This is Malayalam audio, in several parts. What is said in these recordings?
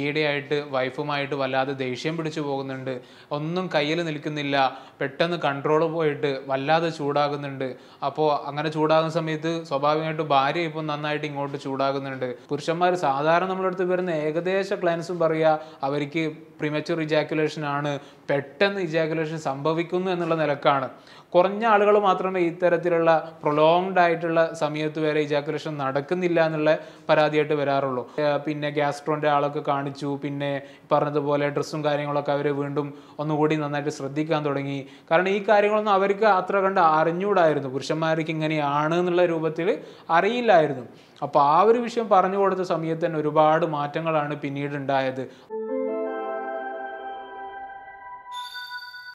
ഈയിടെയായിട്ട് വൈഫുമായിട്ട് വല്ലാതെ ദേഷ്യം പിടിച്ചു പോകുന്നുണ്ട് ഒന്നും കയ്യിൽ നിൽക്കുന്നില്ല പെട്ടെന്ന് കൺട്രോൾ പോയിട്ട് വല്ലാതെ ചൂടാകുന്നുണ്ട് അപ്പോൾ അങ്ങനെ ചൂടാകുന്ന സമയത്ത് സ്വാഭാവികമായിട്ട് ഭാര്യ ഇപ്പം നന്നായിട്ട് ഇങ്ങോട്ട് ചൂടാകുന്നുണ്ട് പുരുഷന്മാർ സാധാരണ നമ്മളടുത്ത് വരുന്ന ഏകദേശ ക്ലയൻസും പറയുക അവർക്ക് പ്രിമച്ചുർ ഇജാക്കുലേഷൻ ആണ് പെട്ടെന്ന് ഇജാക്കുലേഷൻ സംഭവിക്കുന്നു എന്നുള്ള നിലക്കാണ് കുറഞ്ഞ ആളുകൾ മാത്രമേ ഇത്തരത്തിലുള്ള പ്രൊലോങ്ഡ് ആയിട്ടുള്ള സമയത്ത് വരെ ഇജാക്കുലേഷൻ നടക്കുന്നില്ല എന്നുള്ള പരാതിയായിട്ട് വരാറുള്ളൂ പിന്നെ ഗ്യാസ്ട്രോൻ്റെ ആളൊക്കെ കാണിച്ചു പിന്നെ പറഞ്ഞതുപോലെ ഡ്രസ്സും കാര്യങ്ങളൊക്കെ അവർ വീണ്ടും ഒന്നുകൂടി നന്നായിട്ട് ശ്രദ്ധിക്കാൻ തുടങ്ങി കാരണം ഈ കാര്യങ്ങളൊന്നും അവർക്ക് അത്ര കണ്ട് അറിഞ്ഞുകൂടായിരുന്നു പുരുഷന്മാർക്ക് ഇങ്ങനെയാണ് എന്നുള്ള രൂപത്തിൽ അറിയില്ലായിരുന്നു അപ്പോൾ ആ ഒരു വിഷയം പറഞ്ഞു കൊടുത്ത സമയത്ത് തന്നെ ഒരുപാട് മാറ്റങ്ങളാണ് പിന്നീട് ഉണ്ടായത്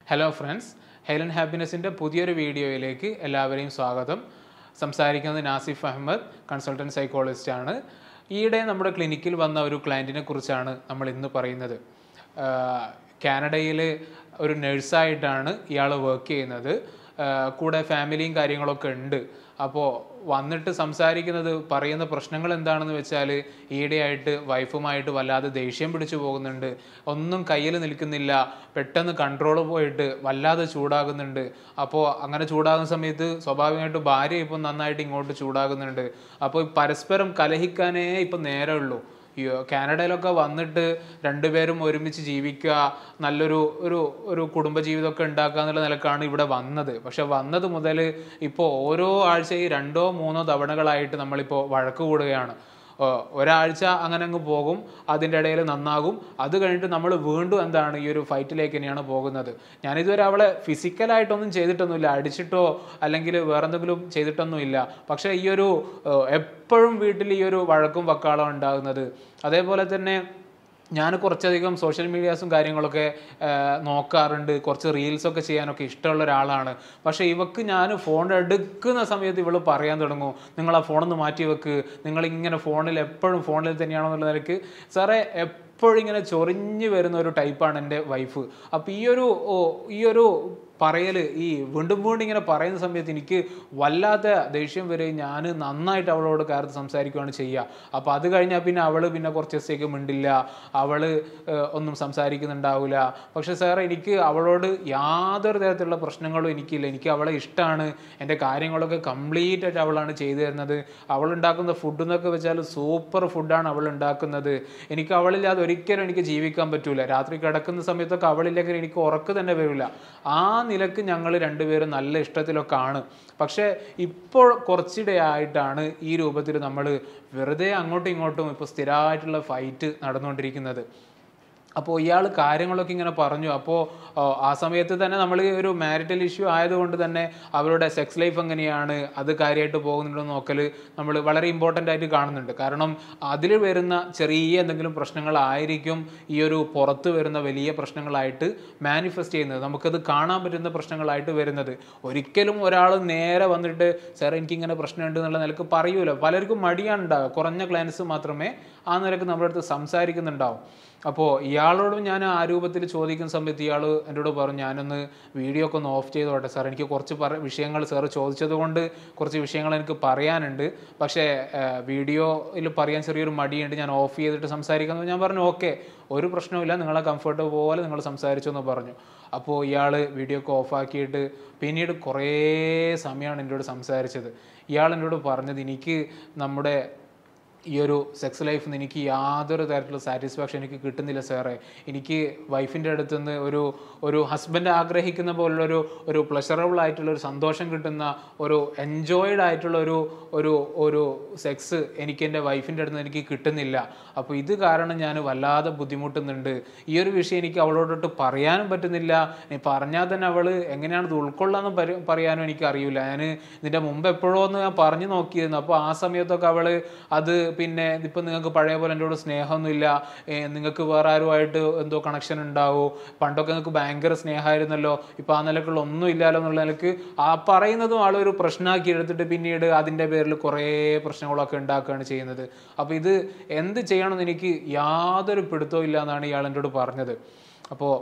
ഹലോ ഫ്രണ്ട്സ് ഹെലൻ ഹാപ്പിനെസിൻ്റെ പുതിയൊരു വീഡിയോയിലേക്ക് എല്ലാവരെയും സ്വാഗതം സംസാരിക്കുന്നത് നാസിഫ് അഹമ്മദ് കൺസൾട്ടൻറ്റ് സൈക്കോളജിസ്റ്റാണ് ഈയിടെ നമ്മുടെ ക്ലിനിക്കിൽ വന്ന ഒരു ക്ലയൻറ്റിനെ കുറിച്ചാണ് നമ്മൾ ഇന്ന് പറയുന്നത് കാനഡയിൽ ഒരു നഴ്സായിട്ടാണ് ഇയാൾ വർക്ക് ചെയ്യുന്നത് കൂടെ ഫാമിലിയും കാര്യങ്ങളൊക്കെ ഉണ്ട് അപ്പോൾ വന്നിട്ട് സംസാരിക്കുന്നത് പറയുന്ന പ്രശ്നങ്ങൾ എന്താണെന്ന് വെച്ചാൽ ഈയിടെയായിട്ട് വൈഫുമായിട്ട് വല്ലാതെ ദേഷ്യം പിടിച്ചു പോകുന്നുണ്ട് ഒന്നും കയ്യിൽ നിൽക്കുന്നില്ല പെട്ടെന്ന് കൺട്രോൾ പോയിട്ട് വല്ലാതെ ചൂടാകുന്നുണ്ട് അപ്പോൾ അങ്ങനെ ചൂടാകുന്ന സമയത്ത് സ്വാഭാവികമായിട്ട് ഭാര്യ ഇപ്പം നന്നായിട്ട് ഇങ്ങോട്ട് ചൂടാകുന്നുണ്ട് അപ്പോൾ പരസ്പരം കലഹിക്കാനേ ഇപ്പം നേരമുള്ളൂ കാനഡയിലൊക്കെ വന്നിട്ട് രണ്ടുപേരും ഒരുമിച്ച് ജീവിക്കുക നല്ലൊരു ഒരു ഒരു കുടുംബജീവിതമൊക്കെ ഉണ്ടാക്കുക എന്നുള്ള നിലക്കാണ് ഇവിടെ വന്നത് പക്ഷെ വന്നത് മുതൽ ഇപ്പോൾ ഓരോ ആഴ്ചയും രണ്ടോ മൂന്നോ തവണകളായിട്ട് നമ്മളിപ്പോൾ വഴക്ക് കൂടുകയാണ് ഒരാഴ്ച അങ്ങനെ അങ്ങ് പോകും അതിൻ്റെ ഇടയിൽ നന്നാകും അത് കഴിഞ്ഞിട്ട് നമ്മൾ വീണ്ടും എന്താണ് ഈ ഒരു ഫൈറ്റിലേക്ക് തന്നെയാണ് പോകുന്നത് ഞാനിതുവരെ അവളെ ഫിസിക്കലായിട്ടൊന്നും ചെയ്തിട്ടൊന്നുമില്ല അടിച്ചിട്ടോ അല്ലെങ്കിൽ വേറെ എന്തെങ്കിലും ചെയ്തിട്ടൊന്നുമില്ല പക്ഷേ ഈ ഒരു എപ്പോഴും വീട്ടിൽ ഈ ഒരു വഴക്കും വക്കാളം ഉണ്ടാകുന്നത് അതേപോലെ തന്നെ ഞാൻ കുറച്ചധികം സോഷ്യൽ മീഡിയാസും കാര്യങ്ങളൊക്കെ നോക്കാറുണ്ട് കുറച്ച് റീൽസൊക്കെ ചെയ്യാനൊക്കെ ഇഷ്ടമുള്ള ഒരാളാണ് പക്ഷേ ഇവക്ക് ഞാൻ ഫോൺ എടുക്കുന്ന സമയത്ത് ഇവൾ പറയാൻ തുടങ്ങും നിങ്ങൾ ആ ഫോണൊന്ന് മാറ്റി വെക്ക് നിങ്ങളിങ്ങനെ ഫോണിൽ എപ്പോഴും ഫോണിൽ തന്നെയാണെന്നുള്ള നിലയ്ക്ക് സാറേ എപ്പോഴും ഇങ്ങനെ ചൊറിഞ്ഞു വരുന്ന ഒരു ടൈപ്പാണ് എൻ്റെ വൈഫ് അപ്പോൾ ഈ ഒരു ഈ ഒരു പറയൽ ഈ വീണ്ടും വീണ്ടും ഇങ്ങനെ പറയുന്ന സമയത്ത് എനിക്ക് വല്ലാത്ത ദേഷ്യം വരെ ഞാൻ നന്നായിട്ട് അവളോട് കയറി സംസാരിക്കുകയാണ് ചെയ്യുക അപ്പോൾ അത് കഴിഞ്ഞാൽ പിന്നെ അവൾ പിന്നെ കുറച്ച് ദിവസത്തേക്ക് മിണ്ടില്ല അവൾ ഒന്നും സംസാരിക്കുന്നുണ്ടാവില്ല പക്ഷേ സാറേ എനിക്ക് അവളോട് യാതൊരു തരത്തിലുള്ള പ്രശ്നങ്ങളും എനിക്കില്ല എനിക്ക് അവളെ ഇഷ്ടമാണ് എൻ്റെ കാര്യങ്ങളൊക്കെ കംപ്ലീറ്റ് ആയിട്ട് അവളാണ് ചെയ്തു തരുന്നത് അവളുണ്ടാക്കുന്ന ഫുഡ് എന്നൊക്കെ വെച്ചാൽ സൂപ്പർ ഫുഡാണ് അവൾ ഉണ്ടാക്കുന്നത് എനിക്ക് അവളില്ലാതെ ഒരിക്കലും എനിക്ക് ജീവിക്കാൻ പറ്റില്ല രാത്രി കിടക്കുന്ന സമയത്തൊക്കെ അവളില്ലെങ്കിൽ എനിക്ക് ഉറക്ക് തന്നെ വരില്ല ആ നിലക്ക് ഞങ്ങൾ രണ്ടുപേരും നല്ല ഇഷ്ടത്തിലൊക്കെ ആണ് പക്ഷേ ഇപ്പോൾ കുറച്ചിടെയായിട്ടാണ് ഈ രൂപത്തിൽ നമ്മൾ വെറുതെ അങ്ങോട്ടും ഇങ്ങോട്ടും ഇപ്പോൾ സ്ഥിരമായിട്ടുള്ള ഫൈറ്റ് നടന്നുകൊണ്ടിരിക്കുന്നത് അപ്പോൾ ഇയാൾ കാര്യങ്ങളൊക്കെ ഇങ്ങനെ പറഞ്ഞു അപ്പോൾ ആ സമയത്ത് തന്നെ നമ്മൾ ഒരു മാരിറ്റൽ ഇഷ്യൂ ആയതുകൊണ്ട് തന്നെ അവരുടെ സെക്സ് ലൈഫ് എങ്ങനെയാണ് അത് കാര്യമായിട്ട് പോകുന്നുണ്ടോ നോക്കൽ നമ്മൾ വളരെ ഇമ്പോർട്ടൻ്റ് ആയിട്ട് കാണുന്നുണ്ട് കാരണം അതിൽ വരുന്ന ചെറിയ എന്തെങ്കിലും പ്രശ്നങ്ങളായിരിക്കും ഈ ഒരു പുറത്ത് വരുന്ന വലിയ പ്രശ്നങ്ങളായിട്ട് മാനിഫെസ്റ്റ് ചെയ്യുന്നത് നമുക്കത് കാണാൻ പറ്റുന്ന പ്രശ്നങ്ങളായിട്ട് വരുന്നത് ഒരിക്കലും ഒരാൾ നേരെ വന്നിട്ട് സാർ എനിക്കിങ്ങനെ പ്രശ്നമുണ്ട് എന്നുള്ള നിലക്ക് പറയൂല പലർക്കും മടിയാണ് ഉണ്ടാവുക കുറഞ്ഞ ക്ലയൻസ് മാത്രമേ ആ നിലക്ക് നമ്മുടെ അടുത്ത് സംസാരിക്കുന്നുണ്ടാവും അപ്പോൾ ഇയാളോടും ഞാൻ ആ രൂപത്തിൽ ചോദിക്കുന്ന സമയത്ത് ഇയാൾ എന്നോട് പറഞ്ഞു ഞാനൊന്ന് വീഡിയോ ഒക്കെ ഒന്ന് ഓഫ് ചെയ്തോട്ടെ സാർ എനിക്ക് കുറച്ച് പറ വിഷയങ്ങൾ സാർ ചോദിച്ചത് കൊണ്ട് കുറച്ച് വിഷയങ്ങൾ എനിക്ക് പറയാനുണ്ട് പക്ഷേ വീഡിയോയിൽ പറയാൻ ചെറിയൊരു മടിയുണ്ട് ഞാൻ ഓഫ് ചെയ്തിട്ട് സംസാരിക്കുന്നത് ഞാൻ പറഞ്ഞു ഓക്കെ ഒരു പ്രശ്നവുമില്ല നിങ്ങളെ കംഫർട്ട് പോലെ നിങ്ങൾ സംസാരിച്ചു എന്ന് പറഞ്ഞു അപ്പോൾ ഇയാൾ വീഡിയോ ഒക്കെ ഓഫാക്കിയിട്ട് പിന്നീട് കുറേ സമയമാണ് എന്നോട് സംസാരിച്ചത് ഇയാൾ എന്നോട് പറഞ്ഞത് എനിക്ക് നമ്മുടെ ഈ ഒരു സെക്സ് ലൈഫിൽ നിന്ന് എനിക്ക് യാതൊരു തരത്തിലുള്ള സാറ്റിസ്ഫാക്ഷൻ എനിക്ക് കിട്ടുന്നില്ല സാറേ എനിക്ക് വൈഫിൻ്റെ അടുത്തുനിന്ന് ഒരു ഒരു ഹസ്ബൻഡ് ആഗ്രഹിക്കുന്ന പോലുള്ളൊരു ഒരു പ്ലഷറബിൾ ആയിട്ടുള്ള ഒരു സന്തോഷം കിട്ടുന്ന ഒരു എൻജോയ്ഡ് ആയിട്ടുള്ള ഒരു ഒരു ഒരു സെക്സ് എനിക്ക് എൻ്റെ വൈഫിൻ്റെ അടുത്ത് എനിക്ക് കിട്ടുന്നില്ല അപ്പോൾ ഇത് കാരണം ഞാൻ വല്ലാതെ ബുദ്ധിമുട്ടുന്നുണ്ട് ഈ ഒരു വിഷയം എനിക്ക് അവളോടൊട്ട് പറയാനും പറ്റുന്നില്ല നീ പറഞ്ഞാൽ തന്നെ അവൾ എങ്ങനെയാണ് ഇത് ഉൾക്കൊള്ളാന്ന് പറയാനും എനിക്ക് അറിയില്ല ഞാൻ ഇതിൻ്റെ മുമ്പ് എപ്പോഴോ ഒന്ന് ഞാൻ പറഞ്ഞു നോക്കിയിരുന്നു അപ്പോൾ ആ സമയത്തൊക്കെ അവൾ അത് പിന്നെ ഇപ്പം നിങ്ങൾക്ക് പഴയ പോലെ എന്നോട് സ്നേഹമൊന്നുമില്ല നിങ്ങൾക്ക് വേറെ ആരുമായിട്ട് എന്തോ കണക്ഷൻ ഉണ്ടാവോ പണ്ടൊക്കെ നിങ്ങൾക്ക് ഭയങ്കര സ്നേഹമായിരുന്നല്ലോ ഇപ്പം ആ നിലക്കുള്ള ഒന്നും ഇല്ലല്ലോ എന്നുള്ള നിലക്ക് ആ പറയുന്നതും ആളൊരു പ്രശ്നമാക്കി എടുത്തിട്ട് പിന്നീട് അതിൻ്റെ പേരിൽ കുറേ പ്രശ്നങ്ങളൊക്കെ ഉണ്ടാക്കുകയാണ് ചെയ്യുന്നത് അപ്പോൾ ഇത് എന്ത് ചെയ്യണമെന്ന് എനിക്ക് യാതൊരു പിടുത്തവും ഇല്ല എന്നാണ് ഇയാൾ എന്നോട് പറഞ്ഞത് അപ്പോൾ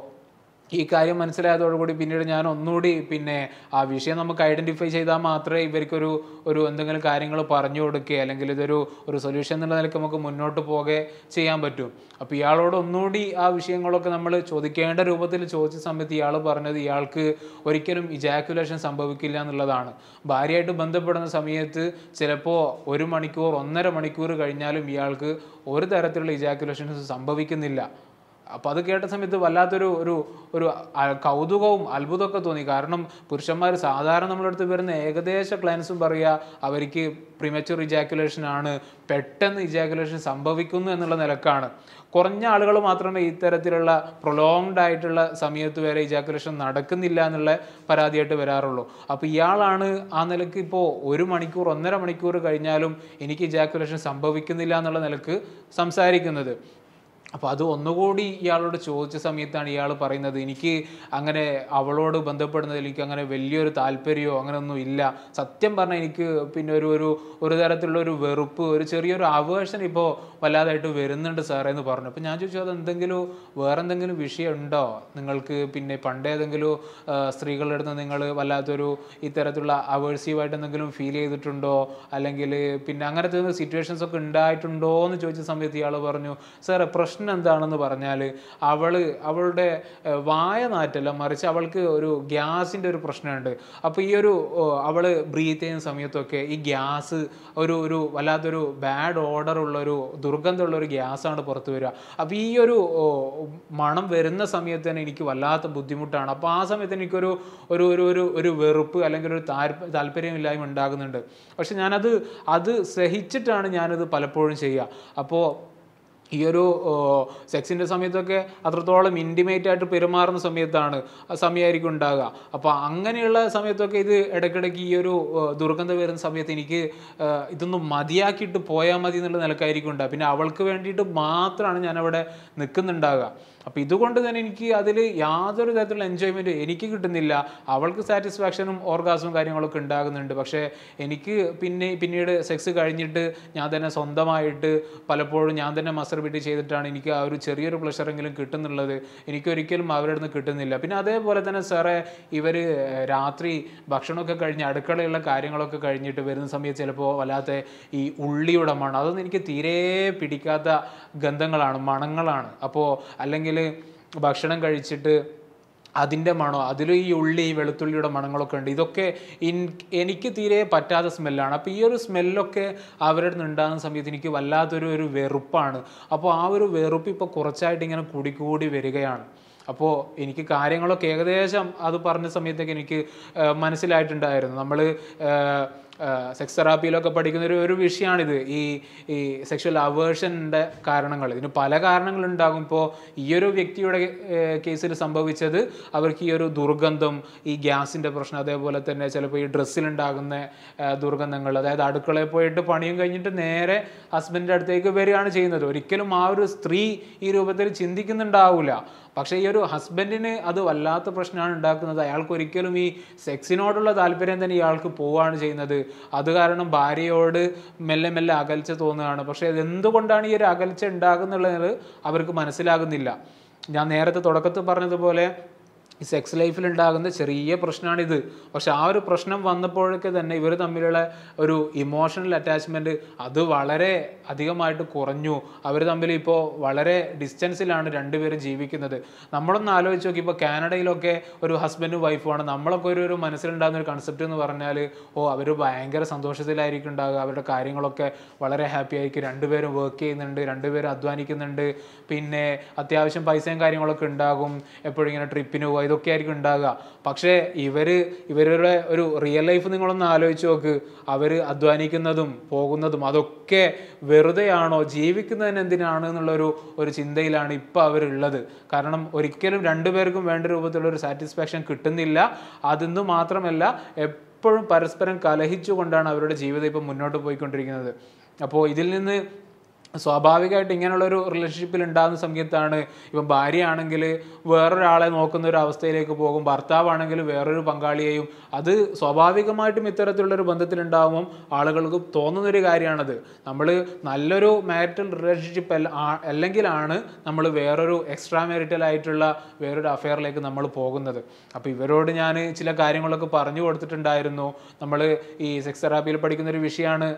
ഈ കാര്യം മനസ്സിലായതോടുകൂടി പിന്നീട് ഞാൻ ഒന്നുകൂടി പിന്നെ ആ വിഷയം നമുക്ക് ഐഡൻറ്റിഫൈ ചെയ്താൽ മാത്രമേ ഇവർക്കൊരു ഒരു എന്തെങ്കിലും കാര്യങ്ങൾ പറഞ്ഞു കൊടുക്കുക അല്ലെങ്കിൽ ഇതൊരു ഒരു സൊല്യൂഷൻ എന്നുള്ള നിലയ്ക്ക് നമുക്ക് മുന്നോട്ട് പോകെ ചെയ്യാൻ പറ്റും അപ്പോൾ ഇയാളോട് ഒന്നുകൂടി ആ വിഷയങ്ങളൊക്കെ നമ്മൾ ചോദിക്കേണ്ട രൂപത്തിൽ ചോദിച്ച സമയത്ത് ഇയാൾ പറഞ്ഞത് ഇയാൾക്ക് ഒരിക്കലും ഇജാക്കുലേഷൻ സംഭവിക്കില്ല എന്നുള്ളതാണ് ഭാര്യയായിട്ട് ബന്ധപ്പെടുന്ന സമയത്ത് ചിലപ്പോൾ ഒരു മണിക്കൂർ ഒന്നര മണിക്കൂർ കഴിഞ്ഞാലും ഇയാൾക്ക് ഒരു തരത്തിലുള്ള ഇജാക്കുലേഷൻസ് സംഭവിക്കുന്നില്ല അപ്പോൾ അത് കേട്ട സമയത്ത് വല്ലാത്തൊരു ഒരു ഒരു കൗതുകവും അത്ഭുതമൊക്കെ തോന്നി കാരണം പുരുഷന്മാർ സാധാരണ നമ്മളെടുത്ത് വരുന്ന ഏകദേശ ക്ലയൻസും പറയുക അവർക്ക് പ്രിമച്ചുർ ഇജാക്കുലേഷൻ ആണ് പെട്ടെന്ന് ഇജാക്കുലേഷൻ സംഭവിക്കുന്നു എന്നുള്ള നിലക്കാണ് കുറഞ്ഞ ആളുകൾ മാത്രമേ ഇത്തരത്തിലുള്ള പ്രൊലോങ്ഡ് ആയിട്ടുള്ള സമയത്ത് വരെ ഇജാക്കുലേഷൻ നടക്കുന്നില്ല എന്നുള്ള പരാതിയായിട്ട് വരാറുള്ളൂ അപ്പോൾ ഇയാളാണ് ആ നിലക്ക് ഇപ്പോൾ ഒരു മണിക്കൂർ ഒന്നര മണിക്കൂർ കഴിഞ്ഞാലും എനിക്ക് ഇജാക്കുലേഷൻ സംഭവിക്കുന്നില്ല എന്നുള്ള നിലക്ക് സംസാരിക്കുന്നത് അപ്പോൾ അത് ഒന്നുകൂടി ഇയാളോട് ചോദിച്ച സമയത്താണ് ഇയാൾ പറയുന്നത് എനിക്ക് അങ്ങനെ അവളോട് ബന്ധപ്പെടുന്നതിൽ എനിക്ക് അങ്ങനെ വലിയൊരു താല്പര്യമോ അങ്ങനെയൊന്നും ഇല്ല സത്യം പറഞ്ഞാൽ എനിക്ക് പിന്നെ ഒരു ഒരു ഒരു തരത്തിലുള്ള ഒരു വെറുപ്പ് ഒരു ചെറിയൊരു അവേർഷൻ ഇപ്പോൾ വല്ലാതായിട്ട് വരുന്നുണ്ട് സാറേ എന്ന് പറഞ്ഞു അപ്പോൾ ഞാൻ ചോദിച്ചു അത് എന്തെങ്കിലും വേറെ എന്തെങ്കിലും വിഷയം ഉണ്ടോ നിങ്ങൾക്ക് പിന്നെ പണ്ടേതെങ്കിലും ഏതെങ്കിലും സ്ത്രീകളുടെ അടുത്ത് നിങ്ങൾ വല്ലാത്തൊരു ഇത്തരത്തിലുള്ള അവേഴ്സീവായിട്ട് എന്തെങ്കിലും ഫീൽ ചെയ്തിട്ടുണ്ടോ അല്ലെങ്കിൽ പിന്നെ അങ്ങനത്തെ സിറ്റുവേഷൻസ് ഒക്കെ ഉണ്ടായിട്ടുണ്ടോ എന്ന് ചോദിച്ച സമയത്ത് ഇയാൾ പറഞ്ഞു സാറേ പ്രശ്നം പ്രശ്നം എന്താണെന്ന് പറഞ്ഞാൽ അവൾ അവളുടെ വായ നാറ്റല്ല മറിച്ച് അവൾക്ക് ഒരു ഗ്യാസിൻ്റെ ഒരു പ്രശ്നമുണ്ട് അപ്പോൾ ഈ ഒരു അവൾ ബ്രീത്ത് ചെയ്യുന്ന സമയത്തൊക്കെ ഈ ഗ്യാസ് ഒരു ഒരു വല്ലാത്തൊരു ബാഡ് ഓർഡർ ഉള്ളൊരു ദുർഗന്ധമുള്ള ഒരു ഗ്യാസാണ് പുറത്തു വരിക അപ്പോൾ ഈ ഒരു മണം വരുന്ന സമയത്ത് തന്നെ എനിക്ക് വല്ലാത്ത ബുദ്ധിമുട്ടാണ് അപ്പോൾ ആ സമയത്ത് എനിക്കൊരു ഒരു ഒരു ഒരു ഒരു വെറുപ്പ് അല്ലെങ്കിൽ ഒരു താല്പര്യമില്ലായ്മ ഉണ്ടാകുന്നുണ്ട് പക്ഷെ ഞാനത് അത് സഹിച്ചിട്ടാണ് ഞാനത് പലപ്പോഴും ചെയ്യുക അപ്പോൾ ഈ ഒരു സെക്സിൻ്റെ സമയത്തൊക്കെ അത്രത്തോളം ഇൻറ്റിമേറ്റ് ആയിട്ട് പെരുമാറുന്ന സമയത്താണ് സമയമായിരിക്കും ഉണ്ടാകുക അപ്പോൾ അങ്ങനെയുള്ള സമയത്തൊക്കെ ഇത് ഇടയ്ക്കിടയ്ക്ക് ഈ ഒരു ദുർഗന്ധം വരുന്ന സമയത്ത് എനിക്ക് ഇതൊന്നും മതിയാക്കിയിട്ട് പോയാൽ മതി എന്നുള്ള നിലക്കായിരിക്കും ഉണ്ടാകുക പിന്നെ അവൾക്ക് വേണ്ടിയിട്ട് മാത്രമാണ് ഞാനവിടെ നിൽക്കുന്നുണ്ടാകുക അപ്പോൾ ഇതുകൊണ്ട് തന്നെ എനിക്ക് അതിൽ യാതൊരു തരത്തിലുള്ള എൻജോയ്മെൻറ്റും എനിക്ക് കിട്ടുന്നില്ല അവൾക്ക് സാറ്റിസ്ഫാക്ഷനും ഓർഗാസും കാര്യങ്ങളൊക്കെ ഉണ്ടാകുന്നുണ്ട് പക്ഷേ എനിക്ക് പിന്നെ പിന്നീട് സെക്സ് കഴിഞ്ഞിട്ട് ഞാൻ തന്നെ സ്വന്തമായിട്ട് പലപ്പോഴും ഞാൻ തന്നെ ബിറ്റ് ചെയ്തിട്ടാണ് എനിക്ക് ആ ഒരു ചെറിയൊരു പ്ലഷറെങ്കിലും കിട്ടുന്നുള്ളത് എനിക്കൊരിക്കലും അവരുടെ നിന്ന് കിട്ടുന്നില്ല പിന്നെ അതേപോലെ തന്നെ സാറേ ഇവർ രാത്രി ഭക്ഷണമൊക്കെ കഴിഞ്ഞ് അടുക്കളയുള്ള കാര്യങ്ങളൊക്കെ കഴിഞ്ഞിട്ട് വരുന്ന സമയത്ത് ചിലപ്പോൾ വല്ലാത്ത ഈ ഉള്ളിയുടെ മണം അതൊന്നും എനിക്ക് തീരെ പിടിക്കാത്ത ഗന്ധങ്ങളാണ് മണങ്ങളാണ് അപ്പോൾ അല്ലെങ്കിൽ അല്ലെങ്കിൽ ഭക്ഷണം കഴിച്ചിട്ട് അതിൻ്റെ മണോ അതിലും ഈ ഉള്ളി വെളുത്തുള്ളിയുടെ മണങ്ങളൊക്കെ ഉണ്ട് ഇതൊക്കെ എനിക്ക് തീരെ പറ്റാത്ത സ്മെല്ലാണ് അപ്പോൾ ഈ ഒരു സ്മെല്ലൊക്കെ അവരുടെ നിന്ന് ഉണ്ടാകുന്ന സമയത്ത് എനിക്ക് വല്ലാത്തൊരു ഒരു വെറുപ്പാണ് അപ്പോൾ ആ ഒരു വെറുപ്പ് ഇപ്പോൾ കുറച്ചായിട്ട് ഇങ്ങനെ കൂടിക്കൂടി വരികയാണ് അപ്പോൾ എനിക്ക് കാര്യങ്ങളൊക്കെ ഏകദേശം അത് പറഞ്ഞ സമയത്തൊക്കെ എനിക്ക് മനസ്സിലായിട്ടുണ്ടായിരുന്നു നമ്മൾ സെക്സ് തെറാപ്പിയിലൊക്കെ പഠിക്കുന്ന ഒരു ഒരു വിഷയമാണിത് ഈ ഈ സെക്ഷൽ അവേർഷൻ്റെ കാരണങ്ങൾ ഇതിന് പല കാരണങ്ങളുണ്ടാകും ഇപ്പോൾ ഈ ഒരു വ്യക്തിയുടെ കേസിൽ സംഭവിച്ചത് അവർക്ക് ഈ ഒരു ദുർഗന്ധം ഈ ഗ്യാസിൻ്റെ പ്രശ്നം അതേപോലെ തന്നെ ചിലപ്പോൾ ഈ ഡ്രസ്സിലുണ്ടാകുന്ന ദുർഗന്ധങ്ങൾ അതായത് അടുക്കളയിൽ പോയിട്ട് പണിയും കഴിഞ്ഞിട്ട് നേരെ ഹസ്ബൻഡിൻ്റെ അടുത്തേക്ക് വരികയാണ് ചെയ്യുന്നത് ഒരിക്കലും ആ ഒരു സ്ത്രീ ഈ രൂപത്തിൽ ചിന്തിക്കുന്നുണ്ടാവില്ല പക്ഷേ ഈ ഒരു ഹസ്ബൻഡിന് അത് വല്ലാത്ത പ്രശ്നമാണ് ഉണ്ടാക്കുന്നത് അയാൾക്ക് ഒരിക്കലും ഈ സെക്സിനോടുള്ള താല്പര്യം തന്നെ ഇയാൾക്ക് പോവുകയാണ് ചെയ്യുന്നത് അത് കാരണം ഭാര്യയോട് മെല്ലെ മെല്ലെ അകൽച്ച തോന്നുകയാണ് പക്ഷേ എന്തുകൊണ്ടാണ് ഈ ഒരു അകൽച്ച ഉണ്ടാകുന്നുള്ളത് അവർക്ക് മനസ്സിലാകുന്നില്ല ഞാൻ നേരത്തെ തുടക്കത്തിൽ പറഞ്ഞതുപോലെ ഈ സെക്സ് ലൈഫിൽ ഉണ്ടാകുന്ന ചെറിയ പ്രശ്നമാണിത് പക്ഷെ ആ ഒരു പ്രശ്നം വന്നപ്പോഴൊക്കെ തന്നെ ഇവർ തമ്മിലുള്ള ഒരു ഇമോഷണൽ അറ്റാച്ച്മെൻ്റ് അത് വളരെ അധികമായിട്ട് കുറഞ്ഞു അവർ തമ്മിൽ ഇപ്പോൾ വളരെ ഡിസ്റ്റൻസിലാണ് രണ്ടുപേരും ജീവിക്കുന്നത് നമ്മളൊന്ന് ആലോചിച്ച് നോക്കി ഇപ്പോൾ കാനഡയിലൊക്കെ ഒരു ഹസ്ബൻഡും വൈഫുമാണ് നമ്മളൊക്കെ ഒരു ഒരു മനസ്സിലുണ്ടാകുന്ന ഒരു കൺസെപ്റ്റ് എന്ന് പറഞ്ഞാൽ ഓ അവർ ഭയങ്കര സന്തോഷത്തിലായിരിക്കും ഉണ്ടാകുക അവരുടെ കാര്യങ്ങളൊക്കെ വളരെ ഹാപ്പി ആയിരിക്കും രണ്ടുപേരും വർക്ക് ചെയ്യുന്നുണ്ട് രണ്ടുപേരും അധ്വാനിക്കുന്നുണ്ട് പിന്നെ അത്യാവശ്യം പൈസയും കാര്യങ്ങളൊക്കെ ഉണ്ടാകും എപ്പോഴും ഇങ്ങനെ ട്രിപ്പിന് പോയി ഇതൊക്കെ ആയിരിക്കും ഉണ്ടാകുക പക്ഷേ ഇവർ ഇവരുടെ ഒരു റിയൽ ലൈഫ് നിങ്ങളൊന്ന് ആലോചിച്ച് നോക്ക് അവർ അധ്വാനിക്കുന്നതും പോകുന്നതും അതൊക്കെ വെറുതെയാണോ ജീവിക്കുന്നതിന് എന്തിനാണ് എന്നുള്ളൊരു ഒരു ചിന്തയിലാണ് ഇപ്പോൾ അവരുള്ളത് കാരണം ഒരിക്കലും രണ്ടുപേർക്കും വേണ്ട രൂപത്തിലുള്ള ഒരു സാറ്റിസ്ഫാക്ഷൻ കിട്ടുന്നില്ല അതെന്ന് മാത്രമല്ല എപ്പോഴും പരസ്പരം കലഹിച്ചുകൊണ്ടാണ് അവരുടെ ജീവിതം ഇപ്പം മുന്നോട്ട് പോയിക്കൊണ്ടിരിക്കുന്നത് അപ്പോൾ ഇതിൽ നിന്ന് സ്വാഭാവികമായിട്ട് ഇങ്ങനെയുള്ളൊരു റിലേഷൻഷിപ്പിൽ ഉണ്ടാകുന്ന സമയത്താണ് ഇപ്പം ഭാര്യയാണെങ്കിൽ വേറൊരാളെ നോക്കുന്ന ഒരു അവസ്ഥയിലേക്ക് പോകും ഭർത്താവാണെങ്കിൽ വേറൊരു പങ്കാളിയെയും അത് സ്വാഭാവികമായിട്ടും ഇത്തരത്തിലുള്ളൊരു ബന്ധത്തിലുണ്ടാകുമ്പം ആളുകൾക്ക് തോന്നുന്നൊരു കാര്യമാണത് നമ്മൾ നല്ലൊരു മാരിറ്റൽ റിലേഷൻഷിപ്പ് അല്ല അല്ലെങ്കിലാണ് നമ്മൾ വേറൊരു എക്സ്ട്രാ മാരിറ്റൽ ആയിട്ടുള്ള വേറൊരു അഫെയറിലേക്ക് നമ്മൾ പോകുന്നത് അപ്പോൾ ഇവരോട് ഞാൻ ചില കാര്യങ്ങളൊക്കെ പറഞ്ഞു കൊടുത്തിട്ടുണ്ടായിരുന്നു നമ്മൾ ഈ സെക്സ് തെറാപ്പിയിൽ പഠിക്കുന്ന ഒരു വിഷയമാണ്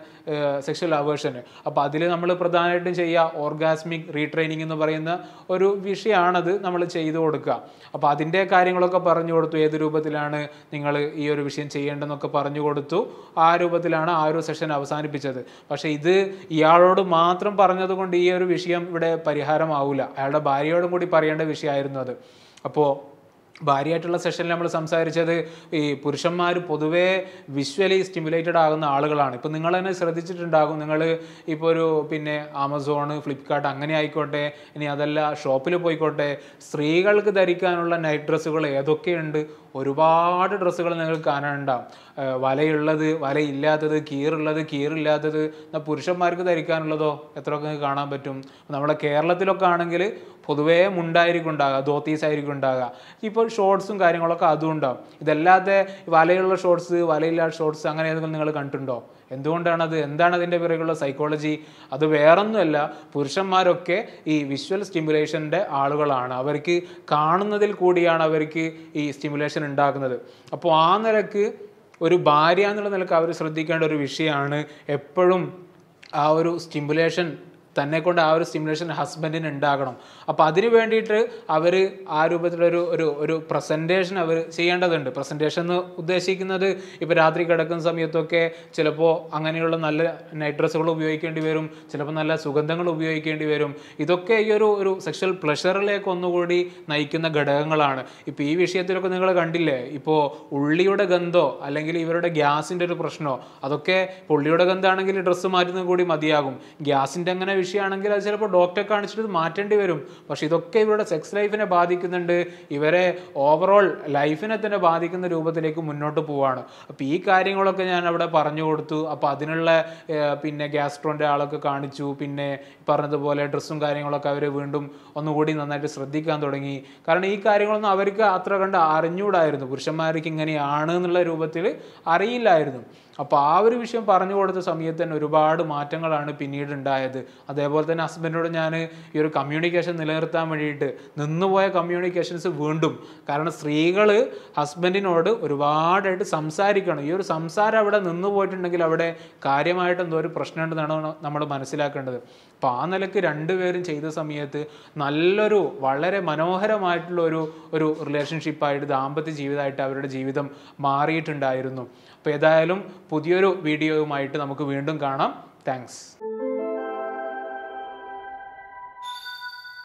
സെക്ഷൽ അവേർഷൻ അപ്പോൾ അതിൽ നമ്മൾ പ്രധാന പ്രധാനമായിട്ടും ചെയ്യുക ഓർഗാസ്മിക് റീട്രെയിനിങ് എന്ന് പറയുന്ന ഒരു വിഷയമാണത് നമ്മൾ ചെയ്തു കൊടുക്കുക അപ്പോൾ അതിൻ്റെ കാര്യങ്ങളൊക്കെ പറഞ്ഞു കൊടുത്തു ഏത് രൂപത്തിലാണ് നിങ്ങൾ ഈ ഒരു വിഷയം ചെയ്യേണ്ടതെന്നൊക്കെ പറഞ്ഞു കൊടുത്തു ആ രൂപത്തിലാണ് ആ ഒരു സെഷൻ അവസാനിപ്പിച്ചത് പക്ഷേ ഇത് ഇയാളോട് മാത്രം പറഞ്ഞതുകൊണ്ട് ഈ ഒരു വിഷയം ഇവിടെ പരിഹാരമാവില്ല അയാളുടെ ഭാര്യയോടും കൂടി പറയേണ്ട വിഷയമായിരുന്നു അത് അപ്പോൾ ഭാര്യയായിട്ടുള്ള സെഷനിൽ നമ്മൾ സംസാരിച്ചത് ഈ പുരുഷന്മാർ പൊതുവേ വിഷ്വലി സ്റ്റിമുലേറ്റഡ് ആകുന്ന ആളുകളാണ് ഇപ്പം നിങ്ങൾ തന്നെ ശ്രദ്ധിച്ചിട്ടുണ്ടാകും നിങ്ങൾ ഇപ്പോൾ ഒരു പിന്നെ ആമസോൺ ഫ്ലിപ്കാർട്ട് അങ്ങനെ ആയിക്കോട്ടെ ഇനി അതല്ല ഷോപ്പിൽ പോയിക്കോട്ടെ സ്ത്രീകൾക്ക് ധരിക്കാനുള്ള നൈറ്റ് ഡ്രസ്സുകൾ ഏതൊക്കെയുണ്ട് ഒരുപാട് ഡ്രസ്സുകൾ നിങ്ങൾ കാണാനുണ്ടാവും വലയുള്ളത് വലയില്ലാത്തത് കീറുള്ളത് കീറില്ലാത്തത് എന്നാൽ പുരുഷന്മാർക്ക് ധരിക്കാനുള്ളതോ എത്രയൊക്കെ കാണാൻ പറ്റും നമ്മുടെ കേരളത്തിലൊക്കെ ആണെങ്കിൽ പൊതുവേ മുണ്ടായിരിക്കും ഉണ്ടാകുക ധോത്തീസ് ആയിരിക്കും ഉണ്ടാകുക ഇപ്പോൾ ഷോർട്സും കാര്യങ്ങളൊക്കെ അതും ഉണ്ടാവും ഇതല്ലാതെ വലയുള്ള ഷോർട്സ് വലയില്ലാത്ത ഷോർട്സ് അങ്ങനെ ഏതെങ്കിലും നിങ്ങൾ കണ്ടിട്ടുണ്ടോ എന്തുകൊണ്ടാണത് എന്താണ് അതിൻ്റെ പിറകുള്ള സൈക്കോളജി അത് വേറൊന്നുമല്ല പുരുഷന്മാരൊക്കെ ഈ വിഷ്വൽ സ്റ്റിമുലേഷൻ്റെ ആളുകളാണ് അവർക്ക് കാണുന്നതിൽ കൂടിയാണ് അവർക്ക് ഈ സ്റ്റിമുലേഷൻ ഉണ്ടാക്കുന്നത് അപ്പോൾ ആ നിലക്ക് ഒരു ഭാര്യ എന്നുള്ള നിലക്ക് അവർ ശ്രദ്ധിക്കേണ്ട ഒരു വിഷയമാണ് എപ്പോഴും ആ ഒരു സ്റ്റിമുലേഷൻ തന്നെ കൊണ്ട് ആ ഒരു സ്റ്റിമുലേഷൻ ഹസ്ബൻഡിന് ഉണ്ടാകണം അപ്പോൾ അതിന് വേണ്ടിയിട്ട് അവർ ആ രൂപത്തിലൊരു ഒരു ഒരു പ്രസൻറ്റേഷൻ അവർ ചെയ്യേണ്ടതുണ്ട് പ്രസൻറ്റേഷൻ എന്ന് ഉദ്ദേശിക്കുന്നത് ഇപ്പോൾ രാത്രി കിടക്കുന്ന സമയത്തൊക്കെ ചിലപ്പോൾ അങ്ങനെയുള്ള നല്ല നൈറ്റ് ഡ്രസ്സുകൾ ഉപയോഗിക്കേണ്ടി വരും ചിലപ്പോൾ നല്ല സുഗന്ധങ്ങൾ ഉപയോഗിക്കേണ്ടി വരും ഇതൊക്കെ ഈ ഒരു ഒരു സെക്ഷൽ പ്ലഷറിലേക്ക് ഒന്നുകൂടി നയിക്കുന്ന ഘടകങ്ങളാണ് ഇപ്പോൾ ഈ വിഷയത്തിലൊക്കെ നിങ്ങൾ കണ്ടില്ലേ ഇപ്പോൾ ഉള്ളിയുടെ ഗന്ധോ അല്ലെങ്കിൽ ഇവരുടെ ഗ്യാസിൻ്റെ ഒരു പ്രശ്നമോ അതൊക്കെ ഉള്ളിയുടെ ഗന്ധമാണെങ്കിൽ ഡ്രസ്സ് മാറ്റുന്നത് കൂടി മതിയാകും ഗ്യാസിൻ്റെ അങ്ങനെ വിഷയമാണെങ്കിൽ അത് ചിലപ്പോൾ ഡോക്ടറെ കാണിച്ചിട്ട് മാറ്റേണ്ടി വരും പക്ഷേ ഇതൊക്കെ ഇവരുടെ സെക്സ് ലൈഫിനെ ബാധിക്കുന്നുണ്ട് ഇവരെ ഓവറോൾ ലൈഫിനെ തന്നെ ബാധിക്കുന്ന രൂപത്തിലേക്ക് മുന്നോട്ട് പോവാണ് അപ്പോൾ ഈ കാര്യങ്ങളൊക്കെ ഞാൻ അവിടെ പറഞ്ഞു കൊടുത്തു അപ്പോൾ അതിനുള്ള പിന്നെ ഗ്യാസ്ട്രോൻ്റെ ആളൊക്കെ കാണിച്ചു പിന്നെ പറഞ്ഞതുപോലെ ഡ്രസ്സും കാര്യങ്ങളൊക്കെ അവർ വീണ്ടും ഒന്നുകൂടി നന്നായിട്ട് ശ്രദ്ധിക്കാൻ തുടങ്ങി കാരണം ഈ കാര്യങ്ങളൊന്നും അവർക്ക് അത്ര കണ്ട് അറിഞ്ഞൂടായിരുന്നു പുരുഷന്മാർക്ക് ഇങ്ങനെയാണ് എന്നുള്ള രൂപത്തിൽ അറിയില്ലായിരുന്നു അപ്പോൾ ആ ഒരു വിഷയം പറഞ്ഞു കൊടുത്ത സമയത്ത് തന്നെ ഒരുപാട് മാറ്റങ്ങളാണ് പിന്നീട് ഉണ്ടായത് അതേപോലെ തന്നെ ഹസ്ബൻഡോട് ഞാൻ ഈ ഒരു കമ്മ്യൂണിക്കേഷൻ നിലനിർത്താൻ വേണ്ടിയിട്ട് നിന്നുപോയ കമ്മ്യൂണിക്കേഷൻസ് വീണ്ടും കാരണം സ്ത്രീകൾ ഹസ്ബൻഡിനോട് ഒരുപാടായിട്ട് സംസാരിക്കണം ഈ ഒരു സംസാരം അവിടെ നിന്ന് പോയിട്ടുണ്ടെങ്കിൽ അവിടെ കാര്യമായിട്ട് എന്തോ ഒരു പ്രശ്നമുണ്ടെന്നാണ് നമ്മൾ മനസ്സിലാക്കേണ്ടത് അപ്പോൾ ആ നിലയ്ക്ക് രണ്ടുപേരും ചെയ്ത സമയത്ത് നല്ലൊരു വളരെ മനോഹരമായിട്ടുള്ള ഒരു ഒരു റിലേഷൻഷിപ്പായിട്ട് ദാമ്പത്യ ജീവിതമായിട്ട് അവരുടെ ജീവിതം മാറിയിട്ടുണ്ടായിരുന്നു അപ്പോൾ ഏതായാലും പുതിയൊരു വീഡിയോയുമായിട്ട് നമുക്ക് വീണ്ടും കാണാം താങ്ക്സ്